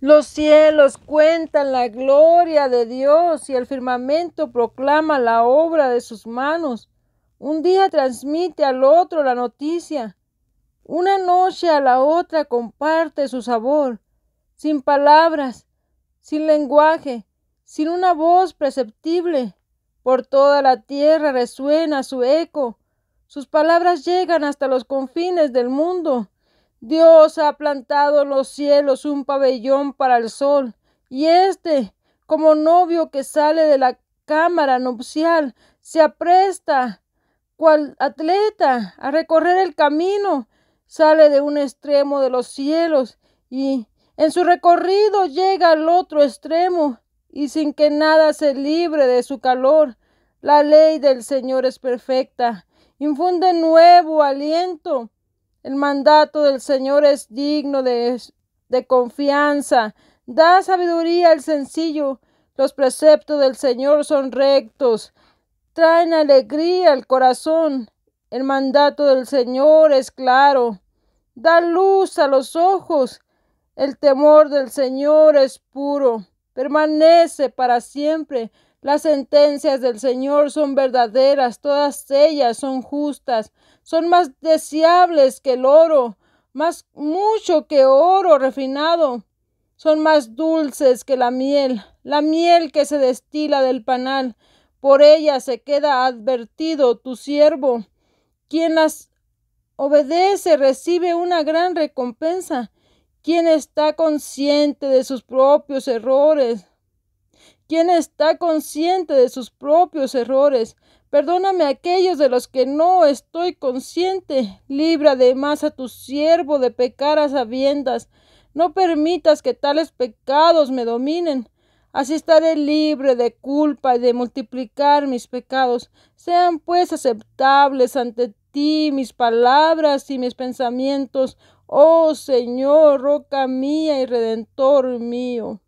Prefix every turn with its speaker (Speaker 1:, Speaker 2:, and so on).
Speaker 1: Los cielos cuentan la gloria de Dios y el firmamento proclama la obra de sus manos. Un día transmite al otro la noticia. Una noche a la otra comparte su sabor, sin palabras, sin lenguaje, sin una voz perceptible. Por toda la tierra resuena su eco. Sus palabras llegan hasta los confines del mundo. Dios ha plantado en los cielos un pabellón para el sol, y éste, como novio que sale de la cámara nupcial, se apresta, cual atleta, a recorrer el camino, sale de un extremo de los cielos y en su recorrido llega al otro extremo, y sin que nada se libre de su calor, la ley del Señor es perfecta, infunde nuevo aliento, el mandato del Señor es digno de, confianza. Da sabiduría al sencillo. Los preceptos del Señor son rectos. Traen alegría al corazón. El mandato del Señor es claro. Da luz a los ojos. El temor del Señor es puro. Permanece para siempre. Las sentencias del Señor son verdaderas, todas ellas son justas, son más deseables que el oro, más mucho que oro refinado, son más dulces que la miel, la miel que se destila del panal, por ella se queda advertido tu siervo. Quien las obedece recibe una gran recompensa. Quien está consciente de sus propios errores quien está consciente de sus propios errores. Perdóname a aquellos de los que no estoy consciente. Libra además a tu siervo de pecar a sabiendas. No permitas que tales pecados me dominen. Así estaré libre de culpa y de multiplicar mis pecados. Sean pues aceptables ante ti mis palabras y mis pensamientos. Oh Señor, roca mía y redentor mío.